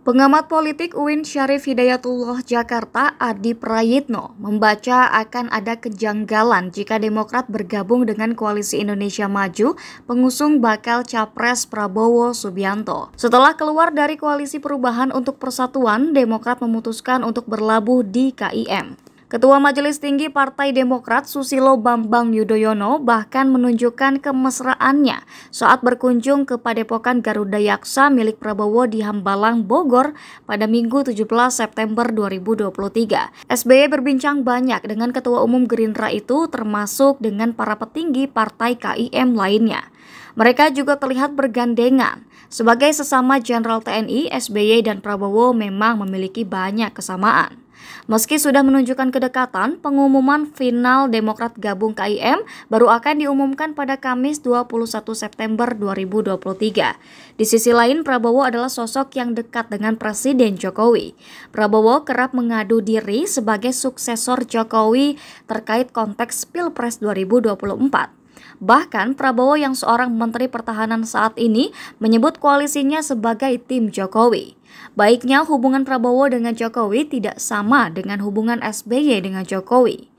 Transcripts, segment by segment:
Pengamat politik UIN Syarif Hidayatullah Jakarta Adi Prayitno membaca akan ada kejanggalan jika Demokrat bergabung dengan Koalisi Indonesia Maju pengusung bakal capres Prabowo Subianto. Setelah keluar dari Koalisi Perubahan untuk Persatuan, Demokrat memutuskan untuk berlabuh di KIM. Ketua Majelis Tinggi Partai Demokrat Susilo Bambang Yudhoyono bahkan menunjukkan kemesraannya saat berkunjung ke Padepokan Garuda Yaksa milik Prabowo di Hambalang, Bogor pada Minggu 17 September 2023. SBY berbincang banyak dengan Ketua Umum Gerindra itu termasuk dengan para petinggi Partai KIM lainnya. Mereka juga terlihat bergandengan. Sebagai sesama Jenderal TNI, SBY dan Prabowo memang memiliki banyak kesamaan. Meski sudah menunjukkan kedekatan, pengumuman final Demokrat gabung KIM baru akan diumumkan pada Kamis 21 September 2023. Di sisi lain, Prabowo adalah sosok yang dekat dengan Presiden Jokowi. Prabowo kerap mengadu diri sebagai suksesor Jokowi terkait konteks Pilpres 2024. Bahkan Prabowo yang seorang menteri pertahanan saat ini menyebut koalisinya sebagai tim Jokowi. Baiknya hubungan Prabowo dengan Jokowi tidak sama dengan hubungan SBY dengan Jokowi.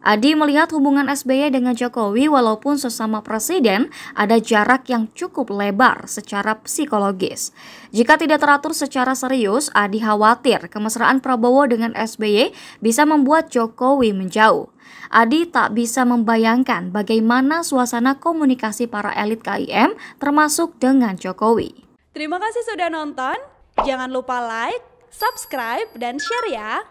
Adi melihat hubungan SBY dengan Jokowi walaupun sesama presiden ada jarak yang cukup lebar secara psikologis. Jika tidak teratur secara serius, Adi khawatir kemesraan Prabowo dengan SBY bisa membuat Jokowi menjauh. Adi tak bisa membayangkan bagaimana suasana komunikasi para elit KIM termasuk dengan Jokowi. Terima kasih sudah nonton. Jangan lupa like, subscribe, dan share ya.